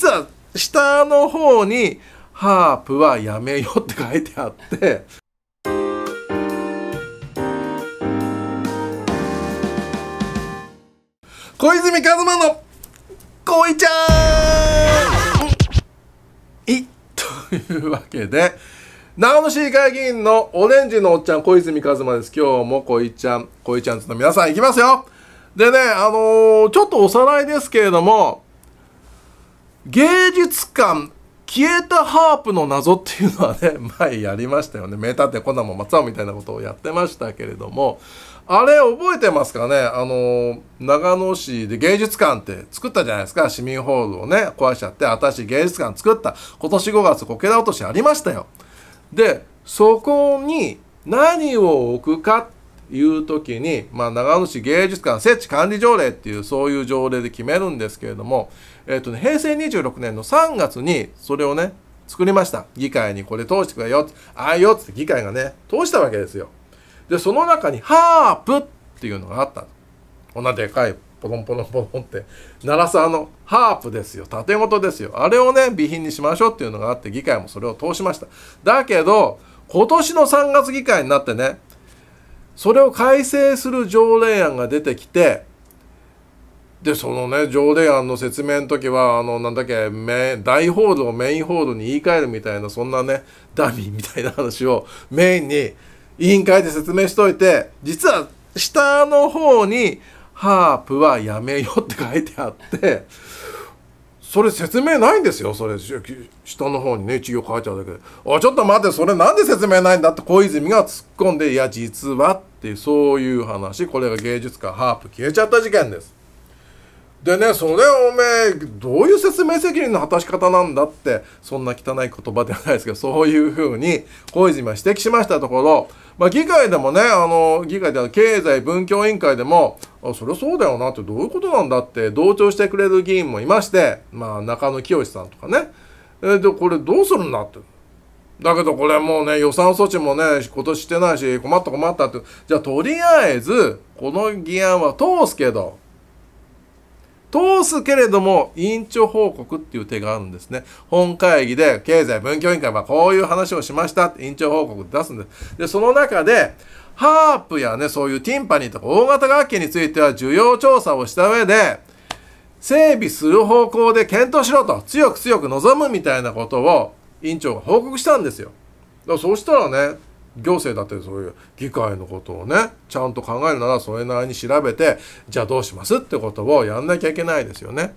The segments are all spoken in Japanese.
実は下の方に「ハープはやめよ」って書いてあって小泉一馬の「こいちゃん」いというわけで長野市議会議員のオレンジのおっちゃん小泉一馬です今日もこいちゃんこいちゃんつの皆さんいきますよでねあのー、ちょっとおさらいですけれども芸術館消えたハープの謎っていうのはね 前やりましたよね名探偵コナンも松尾みたいなことをやってましたけれどもあれ覚えてますかねあの長野市で芸術館って作ったじゃないですか市民ホールをね壊しちゃって私芸術館作った今年5月こけら落としありましたよでそこに何を置くかっいう時に、まあ、長野市芸術館設置管理条例っていうそういう条例で決めるんですけれども、えーとね、平成26年の3月にそれをね作りました議会にこれ通してくれよああよって議会がね通したわけですよでその中にハープっていうのがあったこんなでかいポロンポロンポロンって鳴らすあのハープですよ縦ごとですよあれをね備品にしましょうっていうのがあって議会もそれを通しましただけど今年の3月議会になってねそれを改正する条例案が出てきてでそのね条例案の説明の時はあのなんだっけ大ホールをメインホールに言い換えるみたいなそんなねダミーみたいな話をメインに委員会で説明しといて実は下の方に「ハープはやめよ」って書いてあってそれ説明ないんですよそれ下の方にね一行書いてあるだけで「おちょっと待ってそれなんで説明ないんだ」って小泉が突っ込んで「いや実は」ってっていうそういう話これが芸術家ハープ消えちゃった事件ですでねそれおめえどういう説明責任の果たし方なんだってそんな汚い言葉ではないですけどそういうふうに小泉は指摘しましたところ、まあ、議会でもねあの議会では経済文教委員会でもあそりゃそうだよなってどういうことなんだって同調してくれる議員もいまして、まあ、中野清さんとかねでこれどうするんだってだけどこれもうね予算措置もね今年してないし困った困ったってじゃあとりあえずこの議案は通すけど通すけれども委員長報告っていう手があるんですね本会議で経済文教委員会はこういう話をしましたって委員長報告出すんですでその中でハープやねそういうティンパニーとか大型楽器については需要調査をした上で整備する方向で検討しろと強く強く望むみたいなことを委員長が報告したんですよ。だからそうしたらね行政だってそういう議会のことをねちゃんと考えるならそれなりに調べてじゃあどうしますってことをやんなきゃいけないですよね。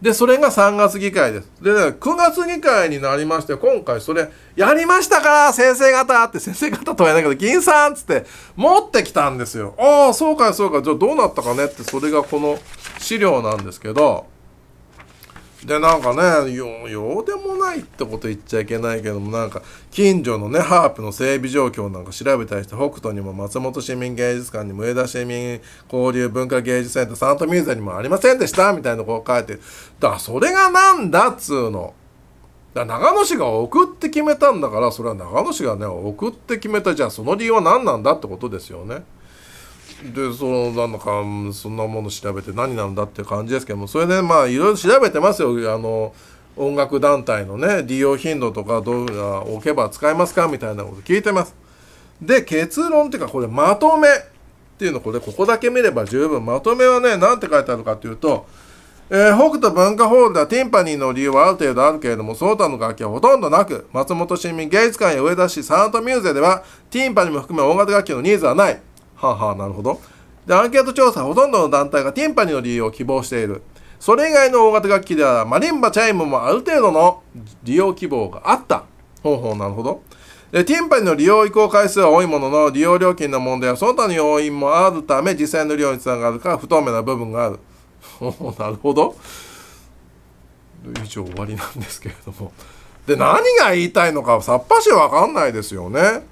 でそれが3月議会です。でね9月議会になりまして今回それ「やりましたか先生方!」って先生方とは言えないけど「銀さん!」っつって持ってきたんですよ。ああそうかそうかじゃあどうなったかねってそれがこの資料なんですけど。でなんかねよようでもないってこと言っちゃいけないけどもなんか近所のねハープの整備状況なんか調べたりして北斗にも松本市民芸術館にも上田市民交流文化芸術センターサントミューゼにもありませんでしたみたいなこう書いてだからそれがなんだっつうの。だ長野市が送って決めたんだからそれは長野市がね送って決めたじゃあその理由は何なんだってことですよね。でそのなんだかそんなもの調べて何なんだって感じですけどもそれでまあいろいろ調べてますよあの音楽団体のね利用頻度とかどう置けば使えますかみたいなこと聞いてますで結論っていうかこれまとめっていうのこれここだけ見れば十分まとめはね何て書いてあるかっていうとえー、北斗文化ホールではティンパニーの理由はある程度あるけれども、その他の楽器はほとんどなく、松本市民芸術館や上田市サントミューゼでは、ティンパニーも含め音楽楽器のニーズはない。はあ、はあ、なるほど。で、アンケート調査、ほとんどの団体がティンパニの利用を希望している。それ以外の大型楽器では、マリンバ、チャイムもある程度の利用希望があった。ほうほう、なるほど。で、ティンパニの利用移行回数は多いものの、利用料金の問題はその他の要因もあるため、実際の利用につながるか不透明な部分がある。ほうほう、なるほど。以上終わりなんですけれども。で、何が言いたいのかさっぱしわかんないですよね。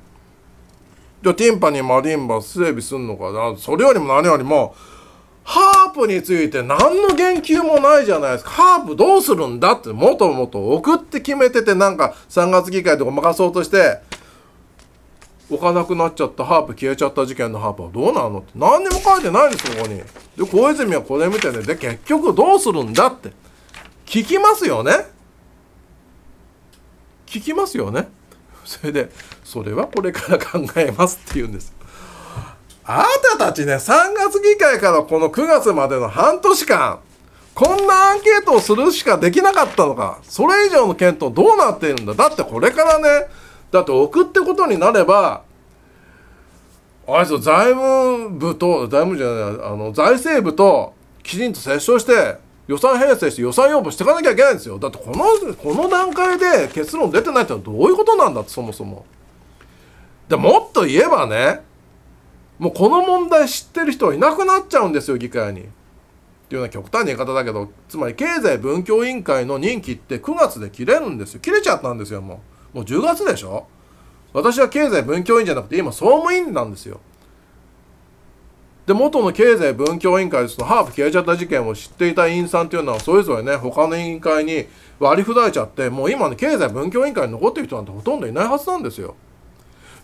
じゃあティンパニーマリンバ整備すんのかなそれよりも何よりもハープについて何の言及もないじゃないですか。ハープどうするんだってもともと送って決めててなんか3月議会とか任そうとして置かなくなっちゃったハープ消えちゃった事件のハープはどうなのって何にも書いてないんですここに。で小泉はこれ見てねで結局どうするんだって聞きますよね聞きますよねそれで「それはこれから考えます」って言うんです。あなたたちね3月議会からこの9月までの半年間こんなアンケートをするしかできなかったのかそれ以上の検討どうなっているんだだってこれからねだって送ってことになればあいつ財務部と財務じゃないあの財政部ときちんと折衝して予算編成して予算要望していかなきゃいけないんですよだってこのこの段階で結論出てないってのはどういうことなんだってそもそもでもっと言えばねもうこの問題知ってる人はいなくなっちゃうんですよ議会にっていうような極端な言い方だけどつまり経済文教委員会の任期って9月で切れるんですよ切れちゃったんですよもうもう10月でしょ私は経済文教委員じゃなくて今総務委員なんですよで元の経済文教委員会ですとハープ消えちゃった事件を知っていた委員さんっていうのはそれぞれね他の委員会に割りふだいちゃってもう今ね経済文教委員会に残ってる人なんてほとんどいないはずなんですよ。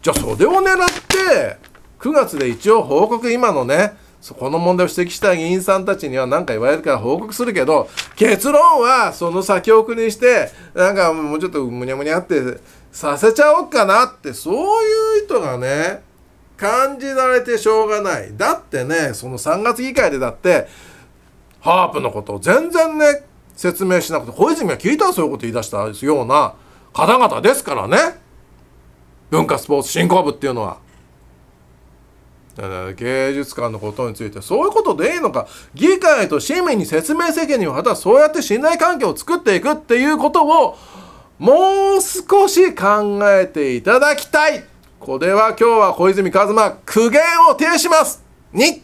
じゃあそれを狙って9月で一応報告今のねそこの問題を指摘した議員さんたちには何か言われるから報告するけど結論はその先送りにしてなんかもうちょっとむにゃむにゃってさせちゃおうかなってそういう意図がね感じられてしょうがない。だってね、その3月議会でだって、ハープのことを全然ね、説明しなくて、小泉が聞いたらそういうこと言い出したような方々ですからね。文化スポーツ振興部っていうのは。芸術館のことについてそういうことでいいのか議会と市民に説明責任を果たすそうやって信頼関係を作っていくっていうことをもう少し考えていただきたいこれは今日は小泉一馬苦言を呈しますに